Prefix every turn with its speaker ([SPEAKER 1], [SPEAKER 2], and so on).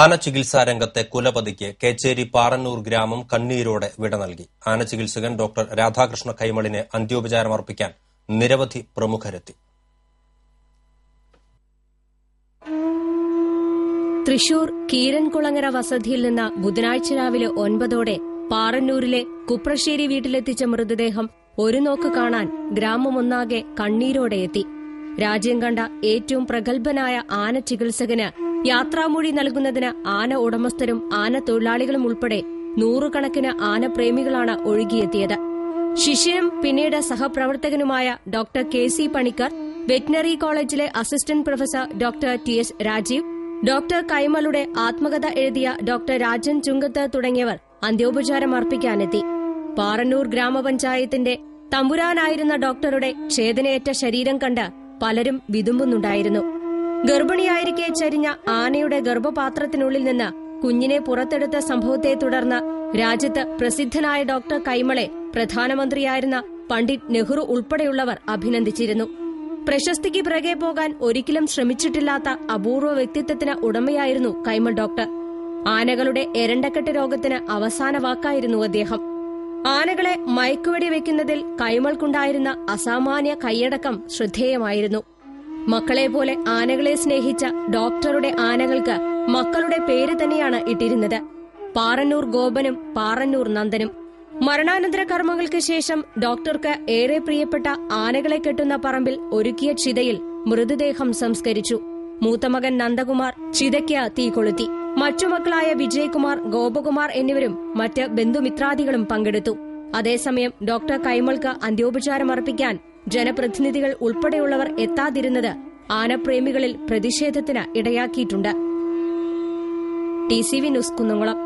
[SPEAKER 1] ആന ചികിത്സാ രംഗത്തെ കുലപതിക്ക് കേച്ചേരി പാറന്നൂർ ഗ്രാമം കണ്ണീരോടെ വിട നൽകി ആന ചികിത്സകൻ ഡോക്ടർ രാധാകൃഷ്ണ കൈമളിന് അന്ത്യോപചാരം അർപ്പിക്കാൻ നിരവധി പ്രമുഖരെത്തി
[SPEAKER 2] തൃശൂർ കീരൻകുളങ്ങര വസതിയിൽ നിന്ന് ബുധനാഴ്ച രാവിലെ ഒൻപതോടെ പാറന്നൂരിലെ കുപ്രശ്ശേരി വീട്ടിലെത്തിച്ച മൃതദേഹം ഒരു നോക്ക് കാണാൻ ഗ്രാമമൊന്നാകെ കണ്ണീരോടെ എത്തി രാജ്യം കണ്ട ഏറ്റവും പ്രഗത്ഭനായ ആന ചികിത്സകന് യാത്രാമൊഴി നൽകുന്നതിന് ആന ഉടമസ്ഥരും ആന തൊഴിലാളികളും ഉൾപ്പെടെ നൂറുകണക്കിന് ആനപ്രേമികളാണ് ഒഴുകിയെത്തിയത് ശിഷ്യനും പിന്നീട് സഹപ്രവർത്തകനുമായ doctor K C Panicker veterinary കോളേജിലെ assistant professor doctor T S Rajeev doctor കൈമളുടെ ആത്മകഥ എഴുതിയ ഡോക്ടർ രാജൻ ചുങ്കത്ത് തുടങ്ങിയവർ അന്ത്യോപചാരം അർപ്പിക്കാനെത്തി പാറന്നൂർ ഗ്രാമപഞ്ചായത്തിന്റെ തമ്പുരാനായിരുന്ന ഡോക്ടറുടെ ഛേദനയേറ്റ ശരീരം കണ്ട് പലരും വിതുമ്പുന്നുണ്ടായിരുന്നു ഗർഭിണിയായിരിക്കെ ചരിഞ്ഞ ആനയുടെ ഗർഭപാത്രത്തിനുള്ളിൽ നിന്ന് കുഞ്ഞിനെ പുറത്തെടുത്ത സംഭവത്തെ തുടർന്ന് രാജ്യത്ത് പ്രസിദ്ധനായ ഡോക്ടർ കൈമളെ പ്രധാനമന്ത്രിയായിരുന്ന പണ്ഡിറ്റ് നെഹ്റു ഉൾപ്പെടെയുള്ളവർ അഭിനന്ദിച്ചിരുന്നു പ്രശസ്തിക്ക് പിറകെ പോകാൻ ഒരിക്കലും ശ്രമിച്ചിട്ടില്ലാത്ത അപൂർവ വ്യക്തിത്വത്തിന് ഉടമയായിരുന്നു കൈമൾ ഡോക്ടർ ആനകളുടെ എരണ്ടക്കെട്ട് രോഗത്തിന് അവസാന വാക്കായിരുന്നു അദ്ദേഹം ആനകളെ മയക്കുവെടി വെക്കുന്നതിൽ കൈമൾക്കുണ്ടായിരുന്ന അസാമാന്യ കൈയടക്കം ശ്രദ്ധേയമായിരുന്നു മക്കളെ പോലെ ആനകളെ സ്നേഹിച്ച ഡോക്ടറുടെ ആനകൾക്ക് മക്കളുടെ പേര് തന്നെയാണ് ഇട്ടിരുന്നത് പാറന്നൂർ ഗോപനും പാറന്നൂർ നന്ദനും മരണാനന്തര കർമ്മങ്ങൾക്ക് ശേഷം ഡോക്ടർക്ക് ഏറെ പ്രിയപ്പെട്ട ആനകളെ കെട്ടുന്ന പറമ്പിൽ ഒരുക്കിയ ചിതയിൽ മൃതദേഹം സംസ്കരിച്ചു മൂത്തമകൻ നന്ദകുമാർ ചിതയ്ക്ക് തീ കൊളുത്തി മറ്റു മക്കളായ വിജയകുമാർ ഗോപകുമാർ എന്നിവരും മറ്റ് ബന്ധുമിത്രാദികളും പങ്കെടുത്തു അതേസമയം ഡോക്ടർ കൈമൾക്ക് അന്ത്യോപചാരം അർപ്പിക്കാൻ ജനപ്രതിനിധികൾ ഉൾപ്പെടെയുള്ളവർ എത്താതിരുന്നത് ആനപ്രേമികളിൽ പ്രതിഷേധത്തിന് ഇടയാക്കിയിട്ടുണ്ട് T C V news Kunnamkulam